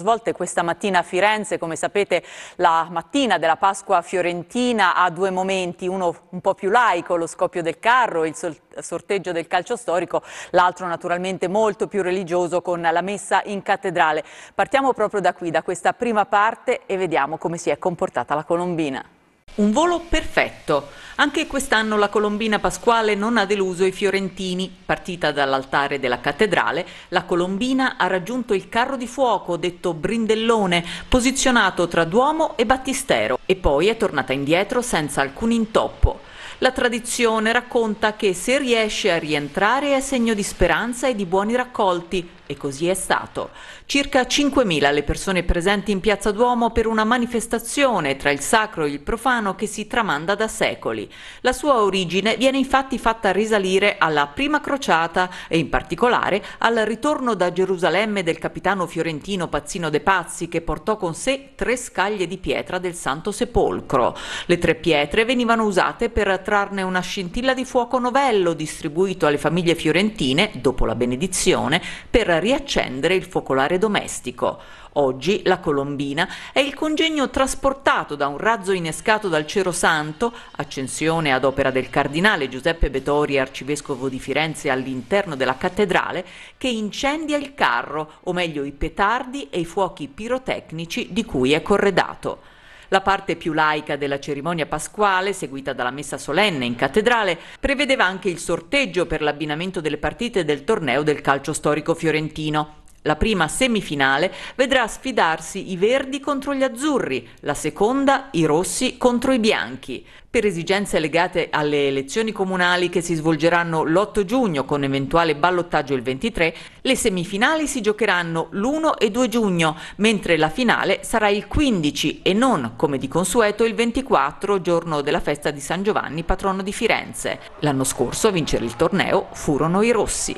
svolte questa mattina a Firenze. Come sapete la mattina della Pasqua fiorentina ha due momenti, uno un po' più laico, lo scoppio del carro, il sorteggio del calcio storico, l'altro naturalmente molto più religioso con la messa in cattedrale. Partiamo proprio da qui, da questa prima parte e vediamo come si è comportata la Colombina. Un volo perfetto. Anche quest'anno la Colombina Pasquale non ha deluso i fiorentini. Partita dall'altare della cattedrale, la Colombina ha raggiunto il carro di fuoco, detto brindellone, posizionato tra Duomo e Battistero, e poi è tornata indietro senza alcun intoppo. La tradizione racconta che se riesce a rientrare è segno di speranza e di buoni raccolti, e così è stato. Circa 5.000 le persone presenti in Piazza Duomo per una manifestazione tra il sacro e il profano che si tramanda da secoli. La sua origine viene infatti fatta risalire alla prima crociata e in particolare al ritorno da Gerusalemme del capitano fiorentino Pazzino De Pazzi che portò con sé tre scaglie di pietra del Santo Sepolcro. Le tre pietre venivano usate per trarne una scintilla di fuoco novello distribuito alle famiglie fiorentine, dopo la benedizione, per riaccendere il focolare domestico. Oggi la Colombina è il congegno trasportato da un razzo innescato dal Cero Santo, accensione ad opera del cardinale Giuseppe Betori, arcivescovo di Firenze, all'interno della cattedrale, che incendia il carro, o meglio i petardi e i fuochi pirotecnici di cui è corredato. La parte più laica della cerimonia pasquale, seguita dalla messa solenne in cattedrale, prevedeva anche il sorteggio per l'abbinamento delle partite del torneo del calcio storico fiorentino. La prima semifinale vedrà sfidarsi i verdi contro gli azzurri, la seconda i rossi contro i bianchi. Per esigenze legate alle elezioni comunali che si svolgeranno l'8 giugno con eventuale ballottaggio il 23, le semifinali si giocheranno l'1 e 2 giugno, mentre la finale sarà il 15 e non, come di consueto, il 24, giorno della festa di San Giovanni, patrono di Firenze. L'anno scorso a vincere il torneo furono i rossi.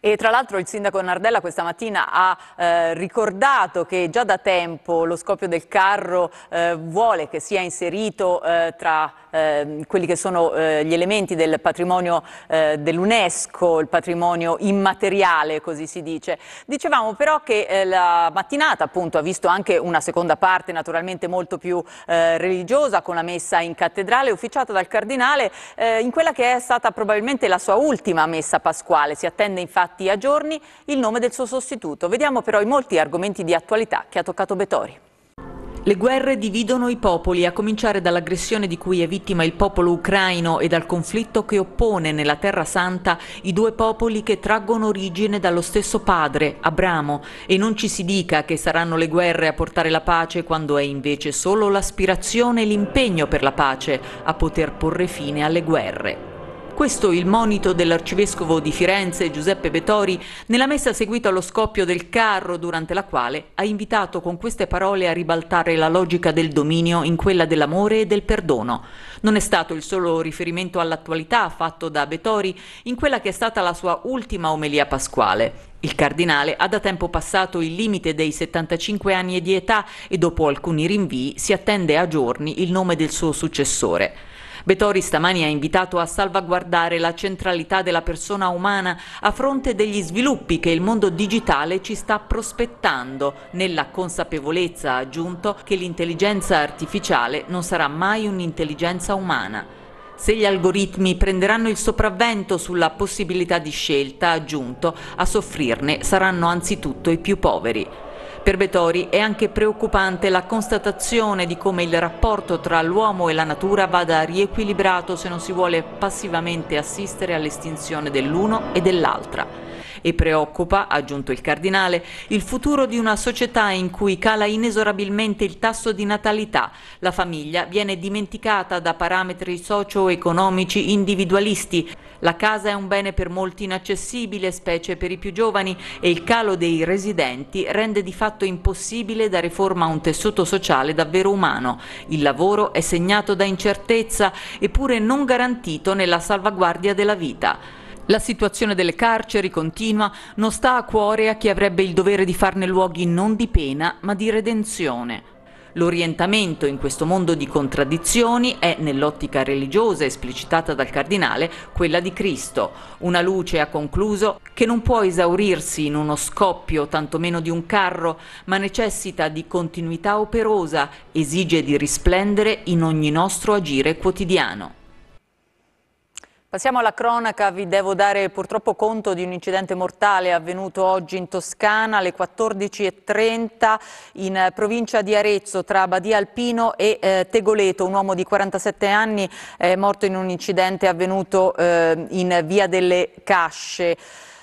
E tra l'altro il sindaco Nardella questa mattina ha eh, ricordato che già da tempo lo scoppio del carro eh, vuole che sia inserito eh, tra eh, quelli che sono eh, gli elementi del patrimonio eh, dell'UNESCO, il patrimonio immateriale, così si dice. Dicevamo però che eh, la mattinata appunto ha visto anche una seconda parte naturalmente molto più eh, religiosa con la messa in cattedrale ufficiata dal cardinale eh, in quella che è stata probabilmente la sua ultima messa pasquale. Si attende infatti a giorni il nome del suo sostituto. Vediamo però i molti argomenti di attualità che ha toccato Betori. Le guerre dividono i popoli, a cominciare dall'aggressione di cui è vittima il popolo ucraino e dal conflitto che oppone nella Terra Santa i due popoli che traggono origine dallo stesso padre, Abramo. E non ci si dica che saranno le guerre a portare la pace quando è invece solo l'aspirazione e l'impegno per la pace a poter porre fine alle guerre questo il monito dell'arcivescovo di Firenze Giuseppe Betori nella messa seguita allo scoppio del carro durante la quale ha invitato con queste parole a ribaltare la logica del dominio in quella dell'amore e del perdono. Non è stato il solo riferimento all'attualità fatto da Betori in quella che è stata la sua ultima omelia pasquale. Il cardinale ha da tempo passato il limite dei 75 anni di età e dopo alcuni rinvii si attende a giorni il nome del suo successore. Betori stamani ha invitato a salvaguardare la centralità della persona umana a fronte degli sviluppi che il mondo digitale ci sta prospettando, nella consapevolezza, ha aggiunto, che l'intelligenza artificiale non sarà mai un'intelligenza umana. Se gli algoritmi prenderanno il sopravvento sulla possibilità di scelta, aggiunto, a soffrirne saranno anzitutto i più poveri. Per Betori è anche preoccupante la constatazione di come il rapporto tra l'uomo e la natura vada riequilibrato se non si vuole passivamente assistere all'estinzione dell'uno e dell'altra. E preoccupa, ha aggiunto il cardinale, il futuro di una società in cui cala inesorabilmente il tasso di natalità. La famiglia viene dimenticata da parametri socio-economici individualisti la casa è un bene per molti inaccessibile, specie per i più giovani, e il calo dei residenti rende di fatto impossibile dare forma a un tessuto sociale davvero umano. Il lavoro è segnato da incertezza, eppure non garantito nella salvaguardia della vita. La situazione delle carceri continua non sta a cuore a chi avrebbe il dovere di farne luoghi non di pena ma di redenzione. L'orientamento in questo mondo di contraddizioni è, nell'ottica religiosa esplicitata dal Cardinale, quella di Cristo. Una luce, ha concluso, che non può esaurirsi in uno scoppio, tantomeno di un carro, ma necessita di continuità operosa, esige di risplendere in ogni nostro agire quotidiano. Passiamo alla cronaca, vi devo dare purtroppo conto di un incidente mortale avvenuto oggi in Toscana alle 14.30 in eh, provincia di Arezzo tra Badia Alpino e eh, Tegoleto. Un uomo di 47 anni è morto in un incidente avvenuto eh, in via delle Casce.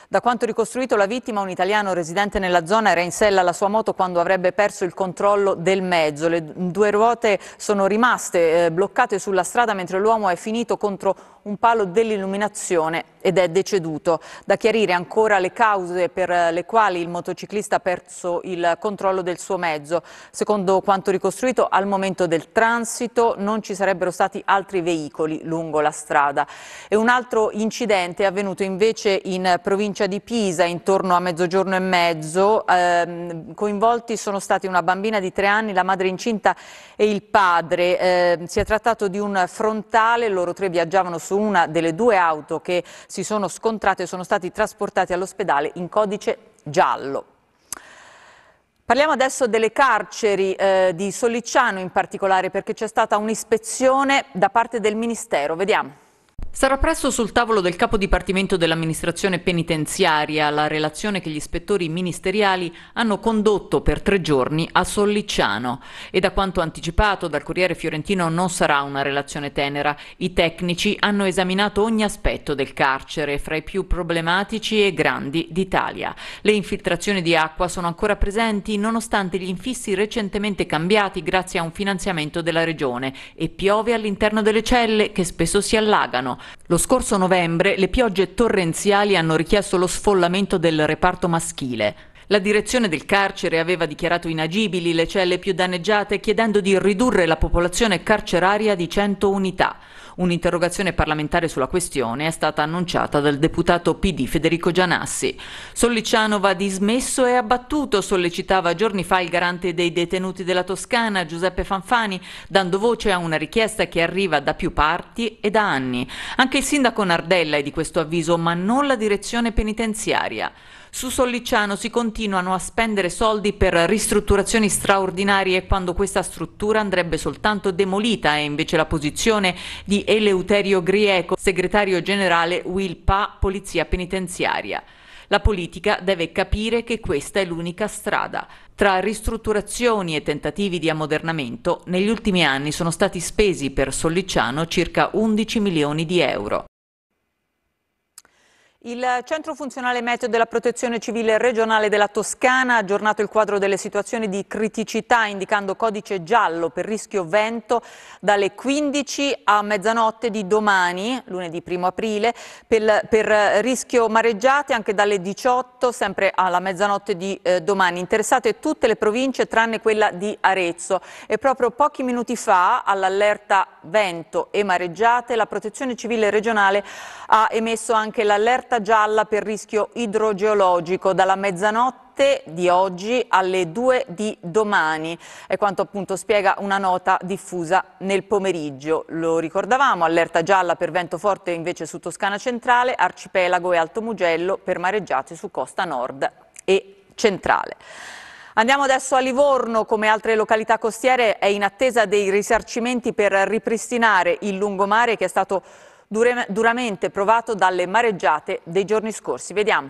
Da quanto ricostruito la vittima, un italiano residente nella zona era in sella alla sua moto quando avrebbe perso il controllo del mezzo. Le due ruote sono rimaste eh, bloccate sulla strada mentre l'uomo è finito contro un un palo dell'illuminazione ed è deceduto. Da chiarire ancora le cause per le quali il motociclista ha perso il controllo del suo mezzo. Secondo quanto ricostruito, al momento del transito non ci sarebbero stati altri veicoli lungo la strada. E un altro incidente è avvenuto invece in provincia di Pisa, intorno a mezzogiorno e mezzo. Eh, coinvolti sono stati una bambina di tre anni, la madre incinta e il padre. Eh, si è trattato di un frontale, loro tre viaggiavano su una delle due auto che si sono scontrate e sono stati trasportati all'ospedale in codice giallo. Parliamo adesso delle carceri eh, di Solicciano in particolare perché c'è stata un'ispezione da parte del Ministero. Vediamo. Sarà presto sul tavolo del capo dipartimento dell'amministrazione penitenziaria la relazione che gli ispettori ministeriali hanno condotto per tre giorni a Sollicciano e da quanto anticipato dal Corriere Fiorentino non sarà una relazione tenera. I tecnici hanno esaminato ogni aspetto del carcere, fra i più problematici e grandi d'Italia. Le infiltrazioni di acqua sono ancora presenti nonostante gli infissi recentemente cambiati grazie a un finanziamento della regione e piove all'interno delle celle che spesso si allagano. Lo scorso novembre le piogge torrenziali hanno richiesto lo sfollamento del reparto maschile. La direzione del carcere aveva dichiarato inagibili le celle più danneggiate chiedendo di ridurre la popolazione carceraria di 100 unità. Un'interrogazione parlamentare sulla questione è stata annunciata dal deputato PD Federico Gianassi. Solliciano va dismesso e abbattuto, sollecitava giorni fa il garante dei detenuti della Toscana, Giuseppe Fanfani, dando voce a una richiesta che arriva da più parti e da anni. Anche il sindaco Nardella è di questo avviso, ma non la direzione penitenziaria. Su Sollicciano si continuano a spendere soldi per ristrutturazioni straordinarie quando questa struttura andrebbe soltanto demolita È invece la posizione di Eleuterio Grieco, segretario generale Will Pa, Polizia Penitenziaria. La politica deve capire che questa è l'unica strada. Tra ristrutturazioni e tentativi di ammodernamento, negli ultimi anni sono stati spesi per Sollicciano circa 11 milioni di euro. Il Centro Funzionale Meteo della Protezione Civile Regionale della Toscana ha aggiornato il quadro delle situazioni di criticità indicando codice giallo per rischio vento dalle 15 a mezzanotte di domani, lunedì 1 aprile, per, per rischio mareggiate anche dalle 18 sempre alla mezzanotte di eh, domani. Interessate tutte le province tranne quella di Arezzo e proprio pochi minuti fa all'allerta vento e mareggiate la Protezione Civile Regionale ha emesso anche l'allerta allerta gialla per rischio idrogeologico dalla mezzanotte di oggi alle 2 di domani. È quanto appunto spiega una nota diffusa nel pomeriggio. Lo ricordavamo, allerta gialla per vento forte invece su Toscana Centrale, Arcipelago e Alto Mugello per mareggiate su costa nord e centrale. Andiamo adesso a Livorno, come altre località costiere è in attesa dei risarcimenti per ripristinare il lungomare che è stato dure, duramente provato dalle mareggiate dei giorni scorsi. Vediamo.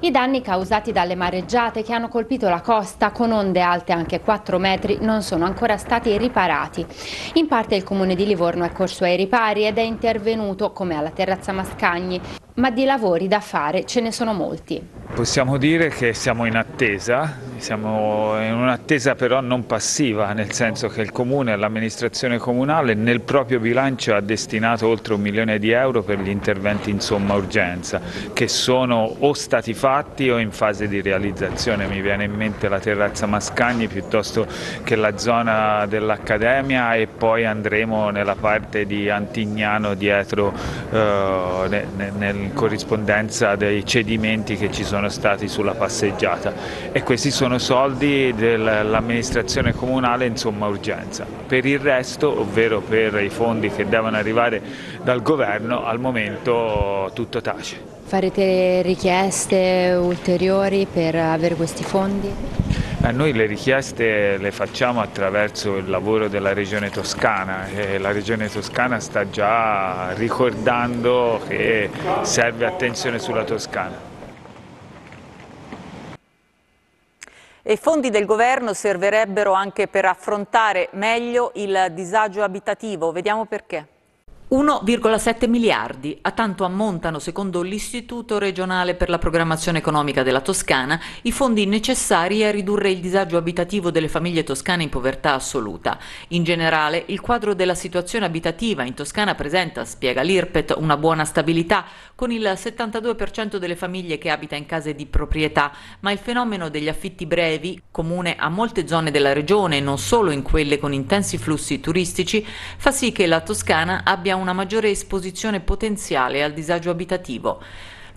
I danni causati dalle mareggiate che hanno colpito la costa con onde alte anche 4 metri non sono ancora stati riparati. In parte il comune di Livorno è corso ai ripari ed è intervenuto come alla terrazza Mascagni, ma di lavori da fare ce ne sono molti. Possiamo dire che siamo in attesa siamo in un'attesa però non passiva, nel senso che il Comune, e l'amministrazione comunale nel proprio bilancio ha destinato oltre un milione di euro per gli interventi in somma urgenza, che sono o stati fatti o in fase di realizzazione, mi viene in mente la terrazza Mascagni piuttosto che la zona dell'Accademia e poi andremo nella parte di Antignano dietro eh, in corrispondenza dei cedimenti che ci sono stati sulla passeggiata e questi sono sono soldi dell'amministrazione comunale in somma urgenza. Per il resto, ovvero per i fondi che devono arrivare dal governo, al momento tutto tace. Farete richieste ulteriori per avere questi fondi? Eh, noi le richieste le facciamo attraverso il lavoro della Regione Toscana e la Regione Toscana sta già ricordando che serve attenzione sulla Toscana. E i fondi del governo servirebbero anche per affrontare meglio il disagio abitativo. Vediamo perché. 1,7 miliardi, a tanto ammontano, secondo l'Istituto regionale per la programmazione economica della Toscana, i fondi necessari a ridurre il disagio abitativo delle famiglie toscane in povertà assoluta. In generale, il quadro della situazione abitativa in Toscana presenta, spiega l'IRPET, una buona stabilità, con il 72% delle famiglie che abita in case di proprietà, ma il fenomeno degli affitti brevi, comune a molte zone della regione, non solo in quelle con intensi flussi turistici, fa sì che la Toscana abbia un una maggiore esposizione potenziale al disagio abitativo.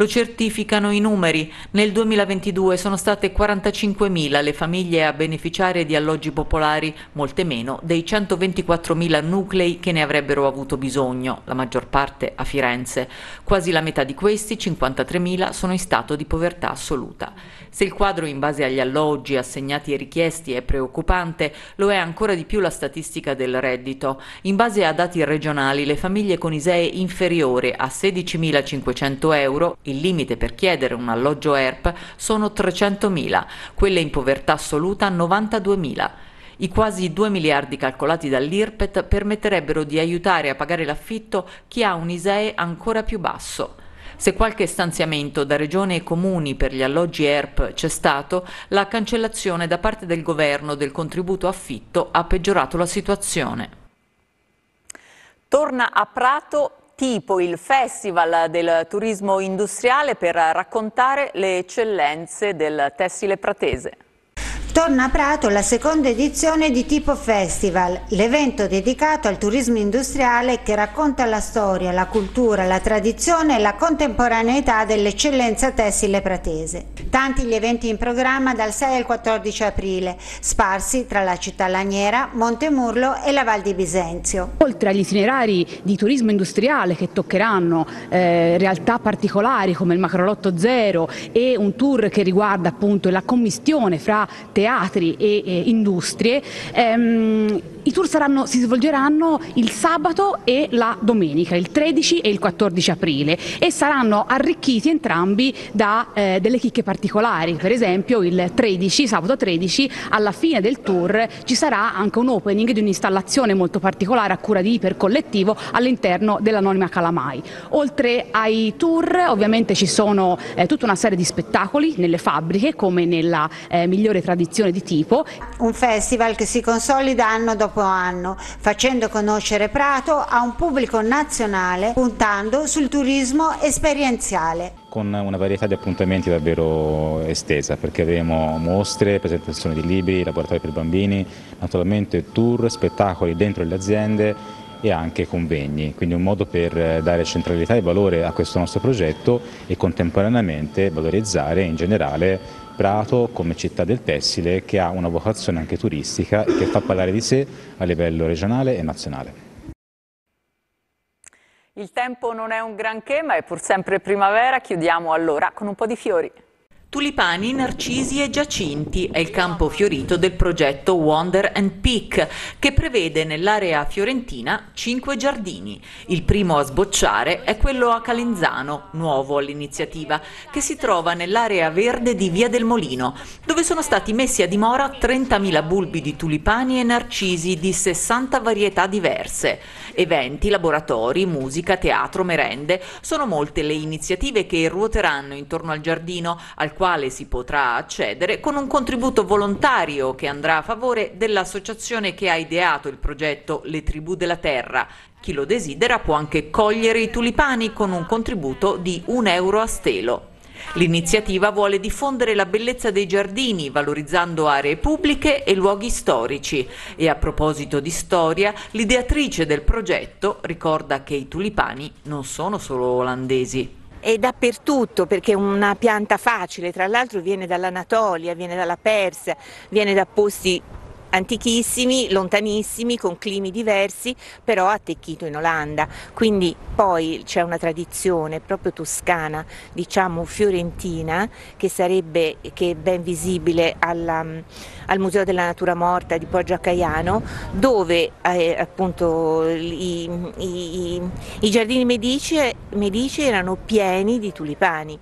Lo certificano i numeri. Nel 2022 sono state 45.000 le famiglie a beneficiare di alloggi popolari, molte meno dei 124.000 nuclei che ne avrebbero avuto bisogno, la maggior parte a Firenze. Quasi la metà di questi, 53.000, sono in stato di povertà assoluta. Se il quadro in base agli alloggi assegnati e richiesti è preoccupante, lo è ancora di più la statistica del reddito. In base a dati regionali, le famiglie con ISEE inferiore a 16.500 euro, il limite per chiedere un alloggio ERP sono 300.000, quelle in povertà assoluta 92.000. I quasi 2 miliardi calcolati dall'IRPET permetterebbero di aiutare a pagare l'affitto chi ha un ISEE ancora più basso. Se qualche stanziamento da regione e comuni per gli alloggi ERP c'è stato, la cancellazione da parte del governo del contributo affitto ha peggiorato la situazione. Torna a Prato tipo il Festival del Turismo Industriale per raccontare le eccellenze del tessile pratese. Torna a Prato la seconda edizione di Tipo Festival, l'evento dedicato al turismo industriale che racconta la storia, la cultura, la tradizione e la contemporaneità dell'eccellenza tessile pratese. Tanti gli eventi in programma dal 6 al 14 aprile, sparsi tra la città laniera, Montemurlo e la Val di Bisenzio. Oltre agli itinerari di turismo industriale che toccheranno eh, realtà particolari come il Macrolotto Zero e un tour che riguarda appunto la commistione fra teatro teatri e, e industrie, ehm, i tour saranno, si svolgeranno il sabato e la domenica, il 13 e il 14 aprile e saranno arricchiti entrambi da eh, delle chicche particolari, per esempio il 13, sabato 13, alla fine del tour ci sarà anche un opening di un'installazione molto particolare a cura di ipercollettivo all'interno dell'Anonima Calamai. Oltre ai tour ovviamente ci sono eh, tutta una serie di spettacoli nelle fabbriche come nella eh, migliore tradizione competizione di tipo. Un festival che si consolida anno dopo anno, facendo conoscere Prato a un pubblico nazionale, puntando sul turismo esperienziale con una varietà di appuntamenti davvero estesa perché avremo mostre, presentazioni di libri, laboratori per bambini, naturalmente tour, spettacoli dentro le aziende e anche convegni, quindi un modo per dare centralità e valore a questo nostro progetto e contemporaneamente valorizzare in generale Prato come città del tessile che ha una vocazione anche turistica e che fa parlare di sé a livello regionale e nazionale. Il tempo non è un granché, ma è pur sempre primavera. Chiudiamo allora con un po' di fiori. Tulipani, narcisi e giacinti è il campo fiorito del progetto Wonder and Peak che prevede nell'area fiorentina cinque giardini. Il primo a sbocciare è quello a Calenzano, nuovo all'iniziativa, che si trova nell'area verde di Via del Molino, dove sono stati messi a dimora 30.000 bulbi di tulipani e narcisi di 60 varietà diverse. Eventi, laboratori, musica, teatro, merende sono molte le iniziative che ruoteranno intorno al giardino, al quale si potrà accedere con un contributo volontario che andrà a favore dell'associazione che ha ideato il progetto Le Tribù della Terra. Chi lo desidera può anche cogliere i tulipani con un contributo di un euro a stelo. L'iniziativa vuole diffondere la bellezza dei giardini, valorizzando aree pubbliche e luoghi storici. E a proposito di storia, l'ideatrice del progetto ricorda che i tulipani non sono solo olandesi. È dappertutto perché è una pianta facile, tra l'altro viene dall'Anatolia, viene dalla Persia, viene da posti antichissimi, lontanissimi, con climi diversi, però attecchito in Olanda. Quindi poi c'è una tradizione proprio toscana, diciamo fiorentina, che sarebbe che è ben visibile alla, al Museo della Natura Morta di Poggio a Caiano, dove eh, appunto i, i, i giardini medici, medici erano pieni di tulipani.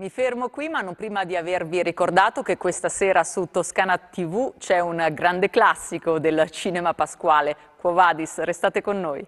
Mi fermo qui, ma non prima di avervi ricordato che questa sera su Toscana TV c'è un grande classico del cinema pasquale, Quo Vadis, restate con noi.